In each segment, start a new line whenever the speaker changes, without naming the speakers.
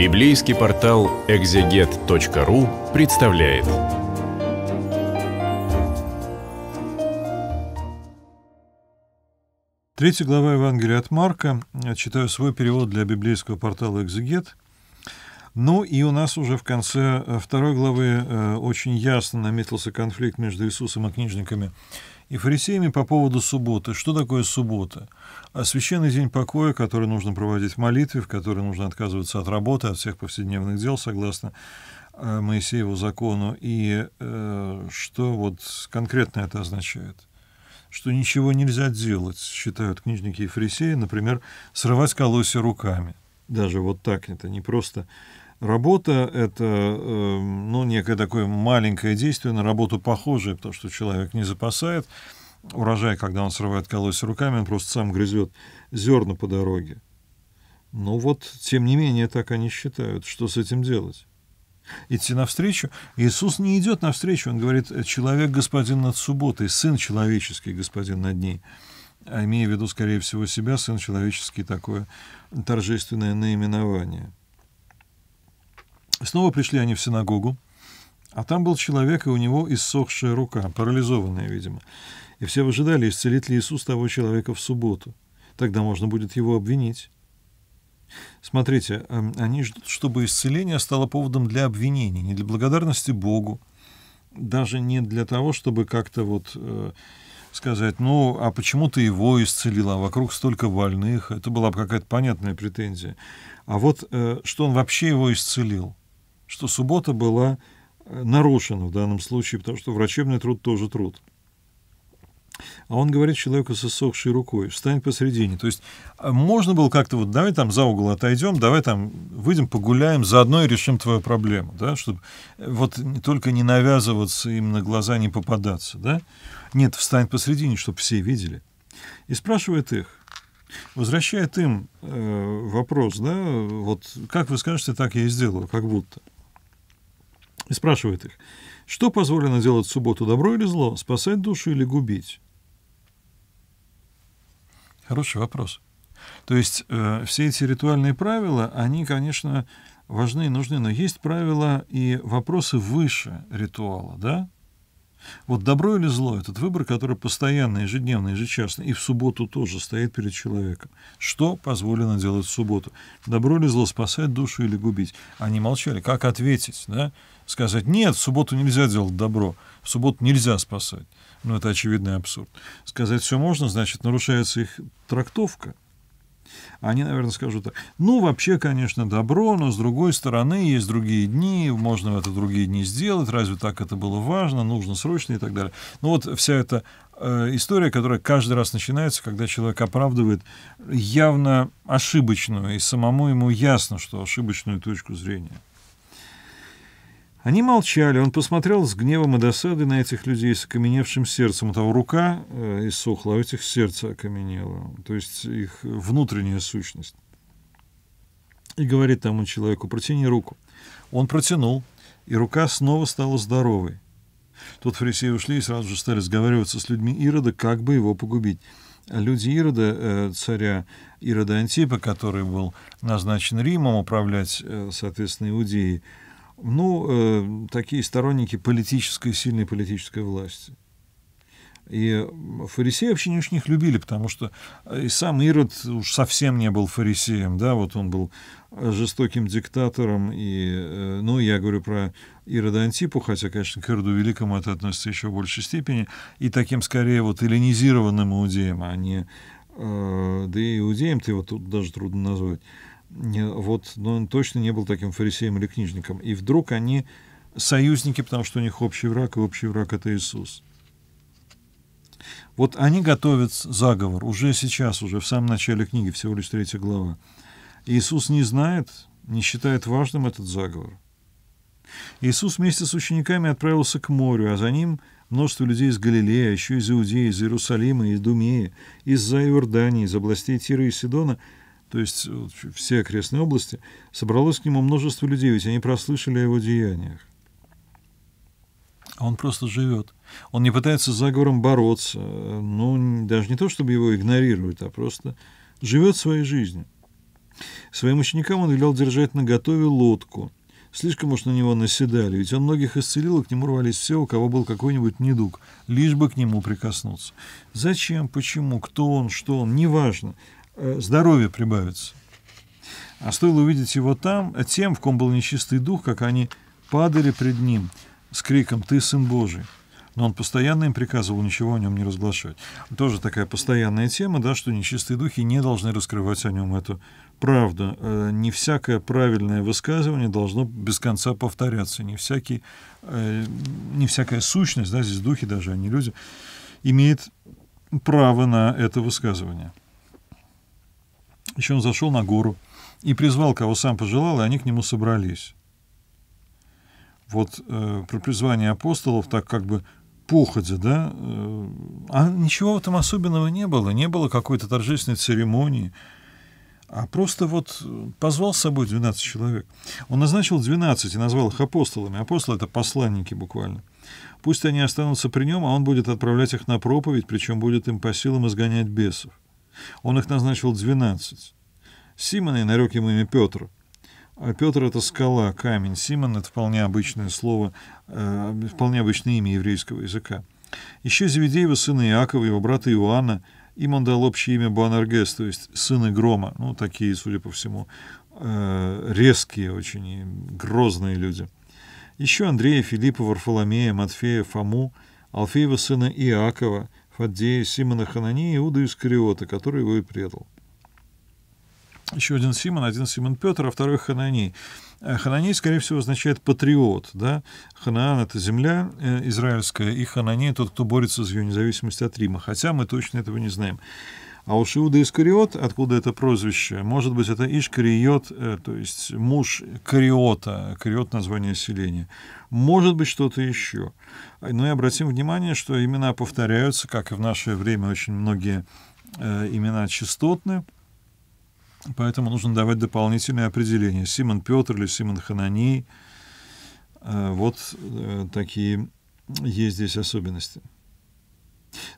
Библейский портал экзегет.ру представляет. Третья глава Евангелия от Марка. Я читаю свой перевод для библейского портала «Экзегет». Ну и у нас уже в конце второй главы э, очень ясно наметился конфликт между Иисусом и книжниками и фарисеями по поводу субботы. Что такое суббота? А священный день покоя, который нужно проводить в молитве, в который нужно отказываться от работы, от всех повседневных дел, согласно э, Моисееву закону. И э, что вот конкретно это означает? Что ничего нельзя делать, считают книжники и фарисеи, например, срывать колосья руками. Даже вот так это не просто Работа — это эм, ну, некое такое маленькое действие, на работу похожее, потому что человек не запасает. Урожай, когда он срывает колосья руками, он просто сам грызет зерна по дороге. Но ну вот, тем не менее, так они считают. Что с этим делать? Идти навстречу? Иисус не идет навстречу. Он говорит, человек господин над субботой, сын человеческий господин над ней. А имея в виду, скорее всего, себя, сын человеческий, такое торжественное наименование. Снова пришли они в синагогу, а там был человек, и у него иссохшая рука, парализованная, видимо. И все выжидали, исцелит ли Иисус того человека в субботу. Тогда можно будет его обвинить. Смотрите, эм, они ждут, чтобы исцеление стало поводом для обвинений, не для благодарности Богу, даже не для того, чтобы как-то вот э, сказать, ну, а почему ты его исцелила, вокруг столько больных, это была бы какая-то понятная претензия. А вот э, что он вообще его исцелил – что суббота была э, нарушена в данном случае, потому что врачебный труд тоже труд. А он говорит человеку с иссохшей рукой, встань посередине. То есть э, можно было как-то вот, давай там за угол отойдем, давай там выйдем, погуляем, заодно и решим твою проблему, да, чтобы э, вот только не навязываться им на глаза, не попадаться, да. Нет, встань посередине, чтобы все видели. И спрашивает их, возвращает им э, вопрос, да, вот как вы скажете, так я и сделаю, как будто и спрашивает их, что позволено делать в субботу, добро или зло, спасать душу или губить? Хороший вопрос. То есть э, все эти ритуальные правила, они, конечно, важны и нужны, но есть правила и вопросы выше ритуала, да? Вот добро или зло – этот выбор, который постоянно, ежедневно, ежечасно и в субботу тоже стоит перед человеком. Что позволено делать в субботу? Добро или зло – спасать душу или губить? Они молчали. Как ответить? Да? Сказать «нет, в субботу нельзя делать добро, в субботу нельзя спасать». Ну, это очевидный абсурд. Сказать «все можно» – значит, нарушается их трактовка – они, наверное, скажут так. Ну, вообще, конечно, добро, но с другой стороны, есть другие дни, можно это другие дни сделать, разве так это было важно, нужно срочно и так далее. Ну, вот вся эта э, история, которая каждый раз начинается, когда человек оправдывает явно ошибочную, и самому ему ясно, что ошибочную точку зрения. Они молчали, он посмотрел с гневом и досадой на этих людей с окаменевшим сердцем. У того рука э, иссохла, а у этих сердце окаменело, то есть их внутренняя сущность. И говорит тому человеку, протяни руку. Он протянул, и рука снова стала здоровой. Тут фарисеи ушли и сразу же стали разговариваться с людьми Ирода, как бы его погубить. Люди Ирода, э, царя Ирода Антипа, который был назначен Римом управлять, э, соответственно, Иудеей, ну, э, такие сторонники политической, сильной политической власти. И фарисеи вообще не очень их любили, потому что э, и сам Ирод уж совсем не был фарисеем, да, вот он был жестоким диктатором, и, э, ну, я говорю про Ирода Антипу, хотя, конечно, к Ироду Великому это относится еще в большей степени, и таким, скорее, вот, эллинизированным иудеям, а не, э, да и иудеем-то его тут даже трудно назвать, вот, но ну, он точно не был таким фарисеем или книжником. И вдруг они союзники, потому что у них общий враг, и общий враг — это Иисус. Вот они готовят заговор уже сейчас, уже в самом начале книги, всего лишь третья глава. Иисус не знает, не считает важным этот заговор. Иисус вместе с учениками отправился к морю, а за ним множество людей из Галилея, а еще из Иудеи, из Иерусалима, из Думеи, из Зайордании, из областей Тира и Сидона — то есть все окрестные области, собралось к нему множество людей, ведь они прослышали о его деяниях. он просто живет. Он не пытается с заговором бороться, ну, даже не то, чтобы его игнорируют, а просто живет своей жизнью. Своим ученикам он велел держать наготове лодку. Слишком уж на него наседали, ведь он многих исцелил, и к нему рвались все, у кого был какой-нибудь недуг, лишь бы к нему прикоснуться. Зачем, почему, кто он, что он, неважно. Э, здоровье прибавится. А стоило увидеть его там, тем, в ком был нечистый дух, как они падали пред ним с криком «Ты Сын Божий!» но он постоянно им приказывал ничего о нем не разглашать. Тоже такая постоянная тема, да, что нечистые духи не должны раскрывать о нем эту правду. Э, не всякое правильное высказывание должно без конца повторяться. Не, всякий, э, не всякая сущность, да, здесь духи даже, а не люди, имеет право на это высказывание. Еще он зашел на гору и призвал, кого сам пожелал, и они к нему собрались. Вот э, про призвание апостолов так как бы походя, да, э, а ничего там особенного не было, не было какой-то торжественной церемонии, а просто вот позвал с собой 12 человек. Он назначил 12 и назвал их апостолами. Апостолы — это посланники буквально. Пусть они останутся при нем, а он будет отправлять их на проповедь, причем будет им по силам изгонять бесов. Он их назначил 12. и нарек ему имя Петр. А Петр — это скала, камень. Симон — это вполне обычное слово, э, вполне обычное имя еврейского языка. Еще Зеведеева, сына Иакова, его брата Иоанна, им он дал общее имя Буанаргес, то есть сыны грома. Ну, такие, судя по всему, э, резкие очень, грозные люди. Еще Андрея, Филиппа, Варфоломея, Матфея, Фому, Алфеева сына Иакова, Фаддея, Симона Ханани, Иуда Искариота, который его и предал. Еще один Симон, один Симон Петр, а второй Ханани. Э, Ханани, скорее всего, означает патриот. Да? Ханаан — это земля э, израильская, и Ханани — тот, кто борется за ее независимость от Рима. Хотя мы точно этого не знаем. А уж Иуда Искариот, откуда это прозвище, может быть, это Ишкариот, э, то есть муж Кариота, Кариот — название селения. Может быть, что-то еще. Но ну и обратим внимание, что имена повторяются, как и в наше время очень многие э, имена частотны, поэтому нужно давать дополнительные определения. Симон Петр или Симон Хананий э, — вот такие есть здесь особенности.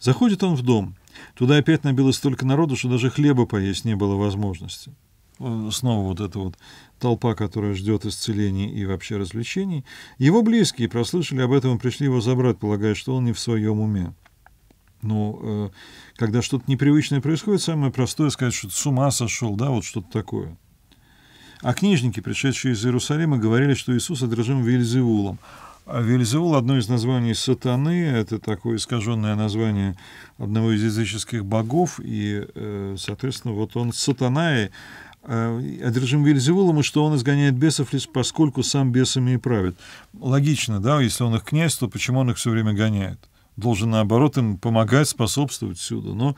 Заходит он в дом — Туда опять набилось столько народу, что даже хлеба поесть не было возможности. Э, снова вот эта вот толпа, которая ждет исцелений и вообще развлечений. Его близкие прослышали об этом и пришли его забрать, полагая, что он не в своем уме. Но ну, э, когда что-то непривычное происходит, самое простое сказать, что с ума сошел, да, вот что-то такое. А книжники, пришедшие из Иерусалима, говорили, что Иисус одержим Вильзевулом. Вельзеул — одно из названий сатаны, это такое искаженное название одного из языческих богов, и, э, соответственно, вот он сатана, и э, одержим Вельзевулом, и что он изгоняет бесов лишь поскольку сам бесами и правит. Логично, да, если он их князь, то почему он их все время гоняет? Должен, наоборот, им помогать, способствовать всюду. Но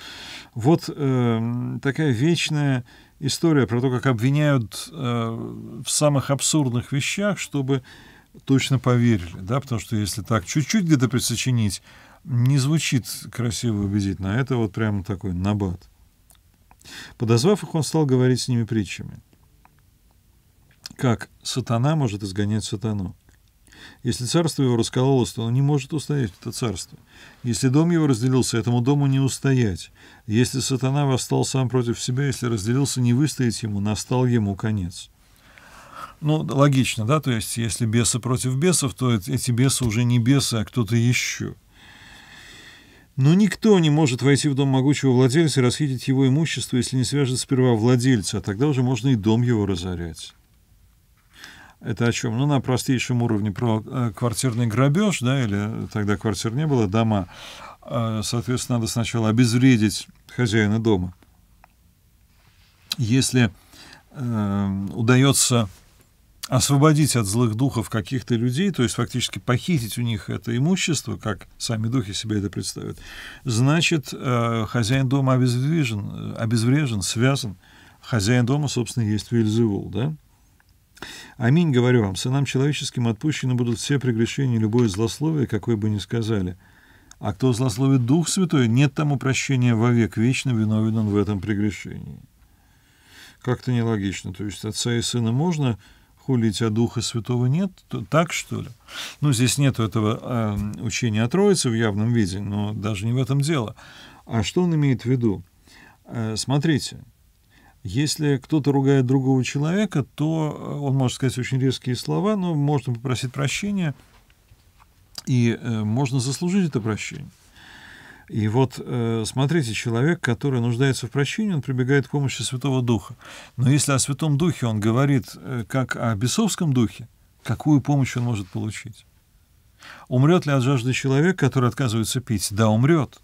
вот э, такая вечная история про то, как обвиняют э, в самых абсурдных вещах, чтобы точно поверили, да, потому что если так чуть-чуть где-то присочинить, не звучит красиво убедительно, а это вот прямо такой набат. Подозвав их, он стал говорить с ними притчами. Как сатана может изгонять сатану? Если царство его раскололось, то он не может устоять это царство. Если дом его разделился, этому дому не устоять. Если сатана восстал сам против себя, если разделился, не выстоять ему, настал ему конец. Ну, логично, да, то есть если бесы против бесов, то эти бесы уже не бесы, а кто-то еще. Но никто не может войти в дом могучего владельца и расхитить его имущество, если не свяжет сперва владельца, а тогда уже можно и дом его разорять. Это о чем? Ну, на простейшем уровне про э, квартирный грабеж, да, или э, тогда квартир не было, дома. А, соответственно, надо сначала обезвредить хозяина дома. Если э, удается освободить от злых духов каких-то людей, то есть фактически похитить у них это имущество, как сами духи себе это представят, значит, э, хозяин дома обездвижен, э, обезврежен, связан. Хозяин дома, собственно, есть Вельзевул, да? Аминь, говорю вам, сынам человеческим отпущены будут все прегрешения любое злословие, какое бы ни сказали. А кто злословит Дух Святой, нет тому прощения вовек, вечно виновен он в этом прегрешении. Как-то нелогично. То есть отца и сына можно хули тебя а Духа Святого нет, то так что ли? Ну, здесь нет этого э, учения о Троице в явном виде, но даже не в этом дело. А что он имеет в виду? Э, смотрите, если кто-то ругает другого человека, то э, он может сказать очень резкие слова, но можно попросить прощения, и э, можно заслужить это прощение. И вот, э, смотрите, человек, который нуждается в прощении, он прибегает к помощи Святого Духа. Но если о Святом Духе он говорит э, как о бесовском Духе, какую помощь он может получить? Умрет ли от жажды человек, который отказывается пить? Да, умрет.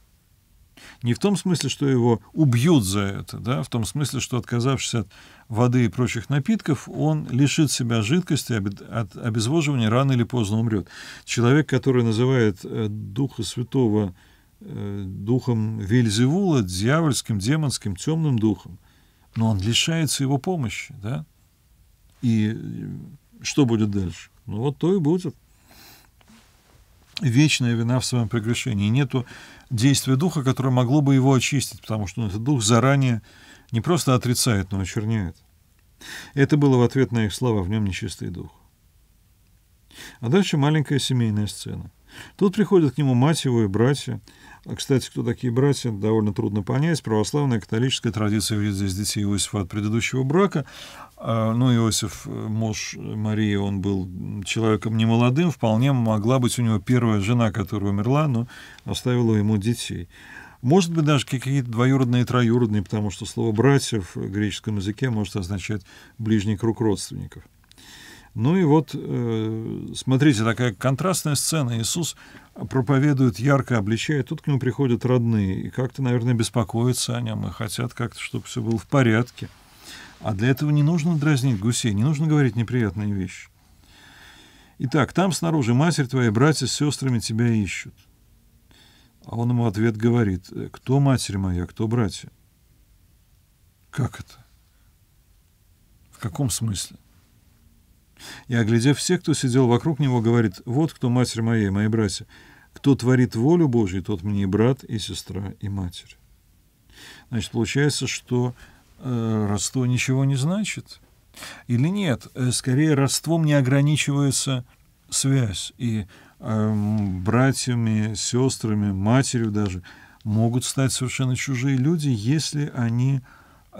Не в том смысле, что его убьют за это, да, в том смысле, что, отказавшись от воды и прочих напитков, он лишит себя жидкости, от обезвоживания рано или поздно умрет. Человек, который называет э, Духа Святого Э, духом Вельзевула, дьявольским, демонским, темным духом. Но он лишается его помощи, да? И э, что будет дальше? Ну вот то и будет. Вечная вина в своем прегрешении. Нету действия духа, которое могло бы его очистить, потому что ну, этот дух заранее не просто отрицает, но очерняет. Это было в ответ на их слова «в нем нечистый дух». А дальше маленькая семейная сцена. Тут приходят к нему мать его и братья. А, кстати, кто такие братья, довольно трудно понять. Православная католическая традиция видит здесь детей Иосифа от предыдущего брака. А, ну, Иосиф, э, муж Марии, он был человеком немолодым. Вполне могла быть у него первая жена, которая умерла, но оставила ему детей. Может быть, даже какие-то двоюродные и троюродные, потому что слово «братьев» в греческом языке может означать «ближний круг родственников». Ну и вот, э, смотрите, такая контрастная сцена. Иисус проповедует, ярко обличает, тут к нему приходят родные, и как-то, наверное, беспокоятся о нем, и хотят как-то, чтобы все было в порядке. А для этого не нужно дразнить гусей, не нужно говорить неприятные вещи. Итак, там снаружи матерь твоя, братья с сестрами тебя ищут. А он ему ответ говорит, «Э, кто матерь моя, кто братья? Как это? В каком смысле? И, оглядев всех, кто сидел вокруг него, говорит, «Вот кто матерь моей, мои братья, кто творит волю Божью, тот мне и брат, и сестра, и матерь». Значит, получается, что э, родство ничего не значит. Или нет, э, скорее, родством не ограничивается связь, и э, братьями, сестрами, матерью даже могут стать совершенно чужие люди, если они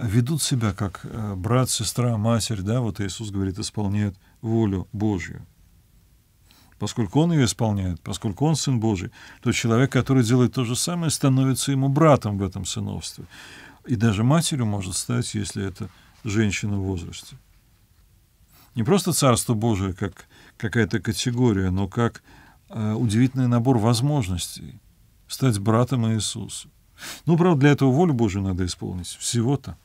ведут себя как э, брат, сестра, матерь, да, вот Иисус говорит, исполняют волю Божью. Поскольку он ее исполняет, поскольку он Сын Божий, то человек, который делает то же самое, становится ему братом в этом сыновстве. И даже матерью может стать, если это женщина в возрасте. Не просто Царство Божие как какая-то категория, но как э, удивительный набор возможностей стать братом Иисусу. Ну, правда, для этого волю Божию надо исполнить. Всего-то.